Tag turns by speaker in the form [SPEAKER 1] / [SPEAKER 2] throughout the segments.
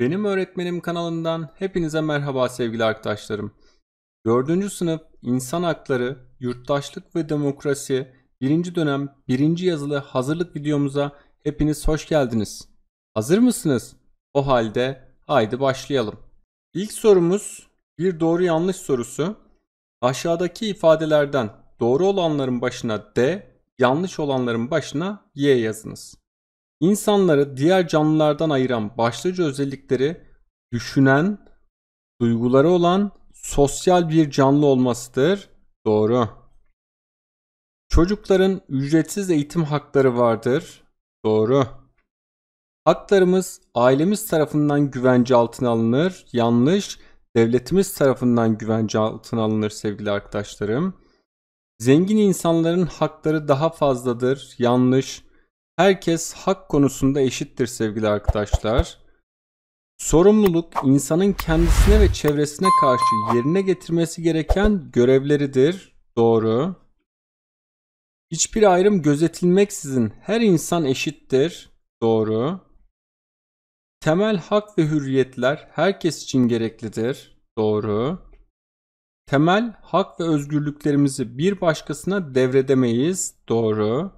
[SPEAKER 1] Benim Öğretmenim kanalından hepinize merhaba sevgili arkadaşlarım. 4. sınıf İnsan Hakları, Yurttaşlık ve Demokrasi 1. dönem 1. yazılı hazırlık videomuza hepiniz hoş geldiniz. Hazır mısınız? O halde haydi başlayalım. İlk sorumuz bir doğru yanlış sorusu. Aşağıdaki ifadelerden doğru olanların başına D, yanlış olanların başına Y yazınız. İnsanları diğer canlılardan ayıran başlıca özellikleri düşünen, duyguları olan sosyal bir canlı olmasıdır. Doğru. Çocukların ücretsiz eğitim hakları vardır. Doğru. Haklarımız ailemiz tarafından güvence altına alınır. Yanlış. Devletimiz tarafından güvence altına alınır sevgili arkadaşlarım. Zengin insanların hakları daha fazladır. Yanlış. Herkes hak konusunda eşittir sevgili arkadaşlar. Sorumluluk insanın kendisine ve çevresine karşı yerine getirmesi gereken görevleridir. Doğru. Hiçbir ayrım gözetilmeksizin her insan eşittir. Doğru. Temel hak ve hürriyetler herkes için gereklidir. Doğru. Temel hak ve özgürlüklerimizi bir başkasına devredemeyiz. Doğru.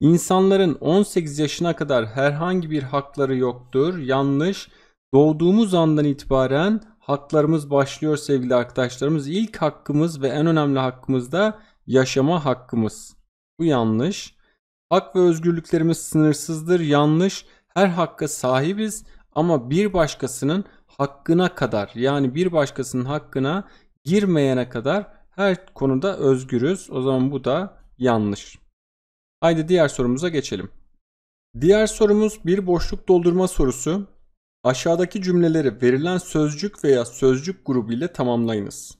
[SPEAKER 1] İnsanların 18 yaşına kadar herhangi bir hakları yoktur. Yanlış. Doğduğumuz andan itibaren haklarımız başlıyor sevgili arkadaşlarımız. İlk hakkımız ve en önemli hakkımız da yaşama hakkımız. Bu yanlış. Hak ve özgürlüklerimiz sınırsızdır. Yanlış. Her hakka sahibiz ama bir başkasının hakkına kadar yani bir başkasının hakkına girmeyene kadar her konuda özgürüz. O zaman bu da yanlış. Haydi diğer sorumuza geçelim. Diğer sorumuz bir boşluk doldurma sorusu. Aşağıdaki cümleleri verilen sözcük veya sözcük grubu ile tamamlayınız.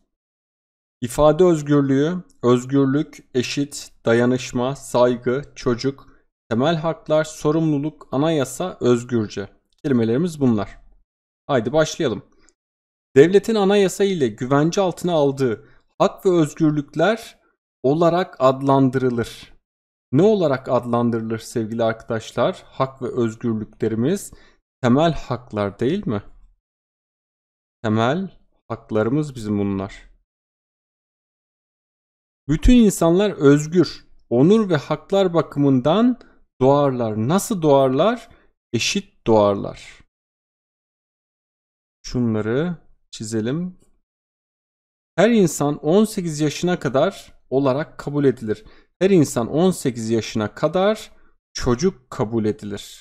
[SPEAKER 1] İfade özgürlüğü, özgürlük, eşit, dayanışma, saygı, çocuk, temel haklar, sorumluluk, anayasa, özgürce. Kelimelerimiz bunlar. Haydi başlayalım. Devletin anayasa ile güvence altına aldığı hak ve özgürlükler olarak adlandırılır ne olarak adlandırılır sevgili arkadaşlar? Hak ve özgürlüklerimiz temel haklar değil mi? Temel haklarımız bizim bunlar. Bütün insanlar özgür, onur ve haklar bakımından doğarlar. Nasıl doğarlar? Eşit doğarlar. Şunları çizelim. Her insan 18 yaşına kadar olarak kabul edilir her insan 18 yaşına kadar çocuk kabul edilir.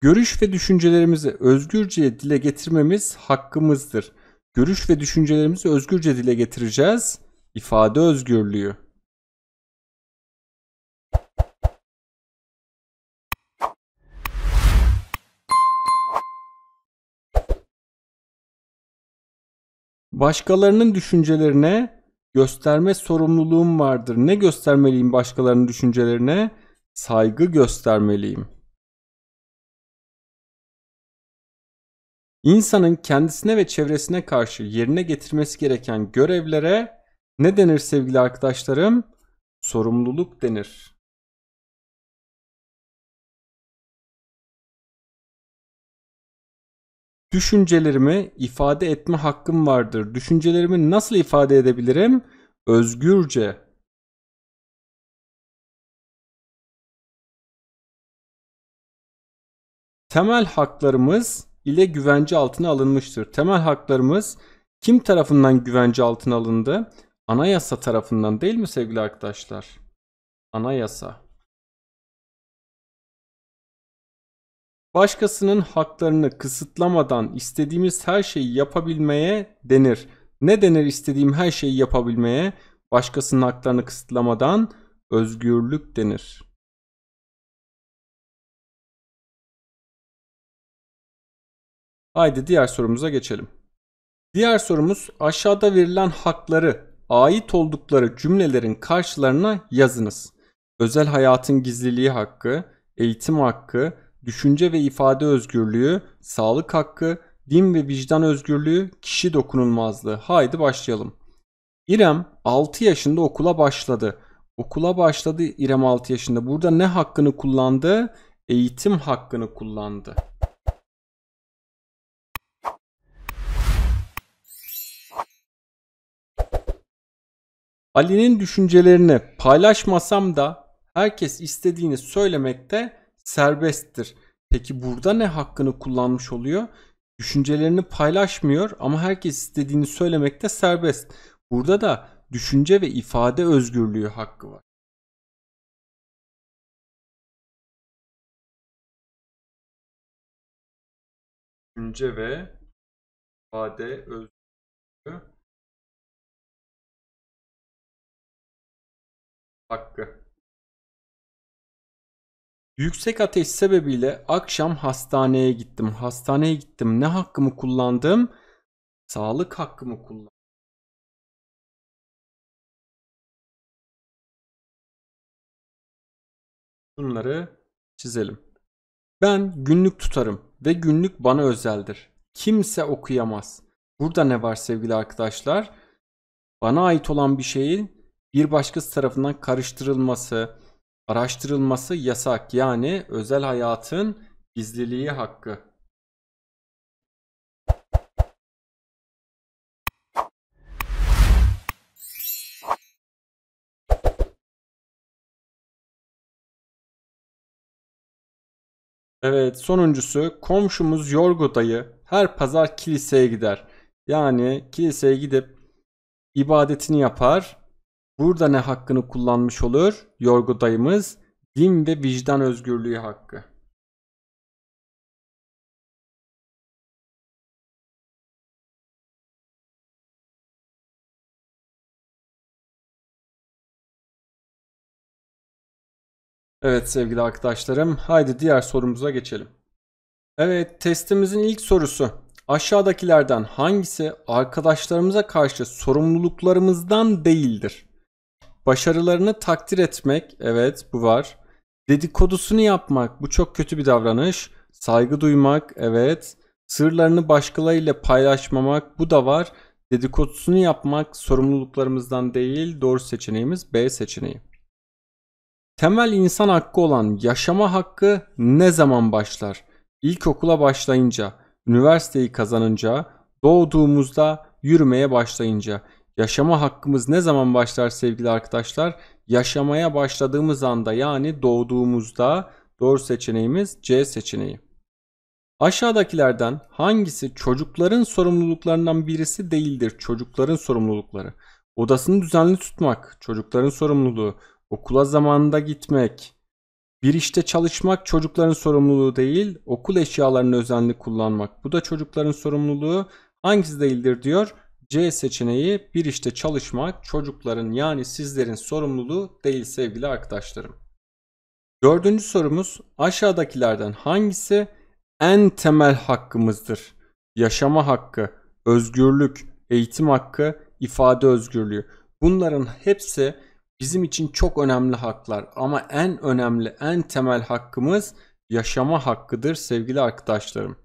[SPEAKER 1] Görüş ve düşüncelerimizi özgürce dile getirmemiz hakkımızdır. Görüş ve düşüncelerimizi özgürce dile getireceğiz. İfade özgürlüğü. Başkalarının düşüncelerine gösterme sorumluluğum vardır. Ne göstermeliyim başkalarının düşüncelerine? Saygı göstermeliyim. İnsanın kendisine ve çevresine karşı yerine getirmesi gereken görevlere ne denir sevgili arkadaşlarım? Sorumluluk denir. Düşüncelerimi ifade etme hakkım vardır. Düşüncelerimi nasıl ifade edebilirim? Özgürce. Temel haklarımız ile güvence altına alınmıştır. Temel haklarımız kim tarafından güvence altına alındı? Anayasa tarafından değil mi sevgili arkadaşlar? Anayasa. Başkasının haklarını kısıtlamadan istediğimiz her şeyi yapabilmeye denir. Ne denir istediğim her şeyi yapabilmeye? Başkasının haklarını kısıtlamadan özgürlük denir. Haydi diğer sorumuza geçelim. Diğer sorumuz aşağıda verilen hakları ait oldukları cümlelerin karşılarına yazınız. Özel hayatın gizliliği hakkı, eğitim hakkı, düşünce ve ifade özgürlüğü, sağlık hakkı, din ve vicdan özgürlüğü, kişi dokunulmazlığı. Haydi başlayalım. İrem 6 yaşında okula başladı. Okula başladı İrem 6 yaşında. Burada ne hakkını kullandı? Eğitim hakkını kullandı. Ali'nin düşüncelerini paylaşmasam da herkes istediğini söylemekte serbesttir. Peki burada ne hakkını kullanmış oluyor? Düşüncelerini paylaşmıyor ama herkes istediğini söylemekte serbest. Burada da düşünce ve ifade özgürlüğü hakkı var.
[SPEAKER 2] Düşünce ve ifade özgürlüğü hakkı.
[SPEAKER 1] Yüksek ateş sebebiyle akşam hastaneye gittim. Hastaneye gittim. Ne hakkımı kullandım? Sağlık hakkımı kullandım. Bunları çizelim. Ben günlük tutarım ve günlük bana özeldir. Kimse okuyamaz. Burada ne var sevgili arkadaşlar? Bana ait olan bir şeyin bir başkası tarafından karıştırılması, Araştırılması yasak yani özel hayatın gizliliği hakkı. Evet sonuncusu komşumuz Yorgo dayı her pazar kiliseye gider. Yani kiliseye gidip ibadetini yapar Burada ne hakkını kullanmış olur? Yorgo dayımız din ve vicdan özgürlüğü hakkı. Evet sevgili arkadaşlarım, haydi diğer sorumuza geçelim. Evet, testimizin ilk sorusu. Aşağıdakilerden hangisi arkadaşlarımıza karşı sorumluluklarımızdan değildir? Başarılarını takdir etmek, evet bu var. Dedikodusunu yapmak, bu çok kötü bir davranış. Saygı duymak, evet. Sırlarını başkalarıyla paylaşmamak, bu da var. Dedikodusunu yapmak sorumluluklarımızdan değil, doğru seçeneğimiz B seçeneği. Temel insan hakkı olan yaşama hakkı ne zaman başlar? İlkokula başlayınca, üniversiteyi kazanınca, doğduğumuzda yürümeye başlayınca. Yaşama hakkımız ne zaman başlar sevgili arkadaşlar? Yaşamaya başladığımız anda yani doğduğumuzda doğru seçeneğimiz C seçeneği. Aşağıdakilerden hangisi çocukların sorumluluklarından birisi değildir? Çocukların sorumlulukları. Odasını düzenli tutmak çocukların sorumluluğu. Okula zamanında gitmek. Bir işte çalışmak çocukların sorumluluğu değil. Okul eşyalarını özenli kullanmak. Bu da çocukların sorumluluğu. Hangisi değildir diyor. C seçeneği bir işte çalışmak çocukların yani sizlerin sorumluluğu değil sevgili arkadaşlarım. Dördüncü sorumuz aşağıdakilerden hangisi en temel hakkımızdır? Yaşama hakkı, özgürlük, eğitim hakkı, ifade özgürlüğü. Bunların hepsi bizim için çok önemli haklar ama en önemli, en temel hakkımız yaşama hakkıdır sevgili arkadaşlarım.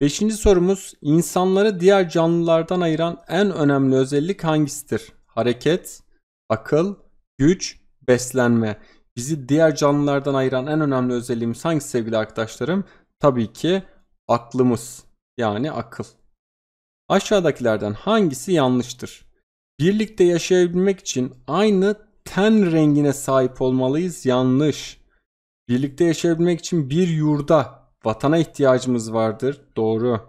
[SPEAKER 1] Beşinci sorumuz insanları diğer canlılardan ayıran en önemli özellik hangisidir? Hareket, akıl, güç, beslenme. Bizi diğer canlılardan ayıran en önemli özelliğimiz hangisi sevgili arkadaşlarım? Tabii ki aklımız yani akıl. Aşağıdakilerden hangisi yanlıştır? Birlikte yaşayabilmek için aynı ten rengine sahip olmalıyız yanlış. Birlikte yaşayabilmek için bir yurda vatana ihtiyacımız vardır. Doğru.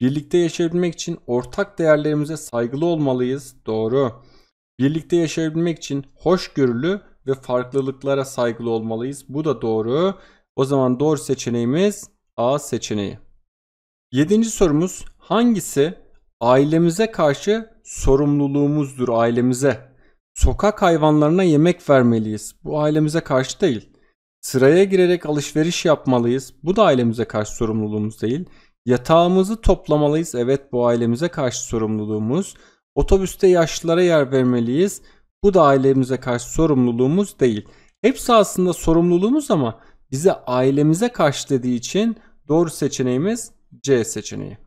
[SPEAKER 1] Birlikte yaşayabilmek için ortak değerlerimize saygılı olmalıyız. Doğru. Birlikte yaşayabilmek için hoşgörülü ve farklılıklara saygılı olmalıyız. Bu da doğru. O zaman doğru seçeneğimiz A seçeneği. Yedinci sorumuz hangisi ailemize karşı sorumluluğumuzdur ailemize? Sokak hayvanlarına yemek vermeliyiz. Bu ailemize karşı değil. Sıraya girerek alışveriş yapmalıyız. Bu da ailemize karşı sorumluluğumuz değil. Yatağımızı toplamalıyız. Evet bu ailemize karşı sorumluluğumuz. Otobüste yaşlılara yer vermeliyiz. Bu da ailemize karşı sorumluluğumuz değil. Hepsi aslında sorumluluğumuz ama bize ailemize karşı dediği için doğru seçeneğimiz C seçeneği.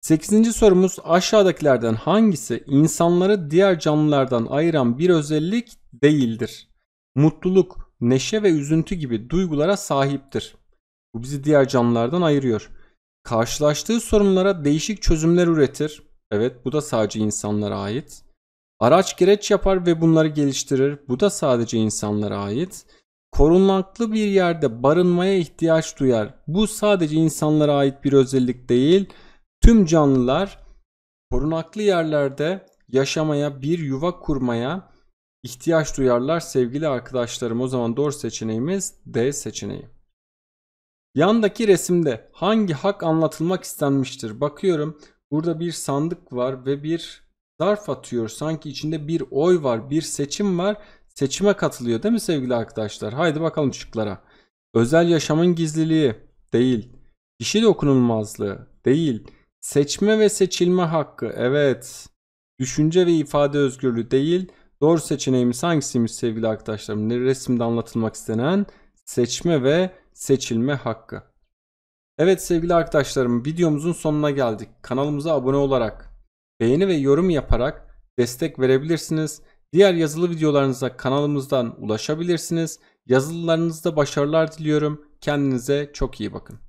[SPEAKER 1] Sekizinci sorumuz aşağıdakilerden hangisi insanları diğer canlılardan ayıran bir özellik değildir? Mutluluk, neşe ve üzüntü gibi duygulara sahiptir. Bu bizi diğer canlılardan ayırıyor. Karşılaştığı sorunlara değişik çözümler üretir. Evet bu da sadece insanlara ait. Araç gereç yapar ve bunları geliştirir. Bu da sadece insanlara ait. Korunaklı bir yerde barınmaya ihtiyaç duyar. Bu sadece insanlara ait bir özellik değil. Tüm canlılar korunaklı yerlerde yaşamaya, bir yuva kurmaya ihtiyaç duyarlar sevgili arkadaşlarım. O zaman doğru seçeneğimiz D seçeneği. Yandaki resimde hangi hak anlatılmak istenmiştir? Bakıyorum burada bir sandık var ve bir zarf atıyor. Sanki içinde bir oy var, bir seçim var. Seçime katılıyor değil mi sevgili arkadaşlar? Haydi bakalım şıklara. Özel yaşamın gizliliği değil. Kişi dokunulmazlığı değil. Seçme ve seçilme hakkı evet. Düşünce ve ifade özgürlüğü değil. Doğru seçeneğimiz hangisiymiş sevgili arkadaşlarım? Resimde anlatılmak istenen seçme ve seçilme hakkı. Evet sevgili arkadaşlarım videomuzun sonuna geldik. Kanalımıza abone olarak, beğeni ve yorum yaparak destek verebilirsiniz. Diğer yazılı videolarınıza kanalımızdan ulaşabilirsiniz. Yazılılarınızda başarılar diliyorum. Kendinize çok iyi bakın.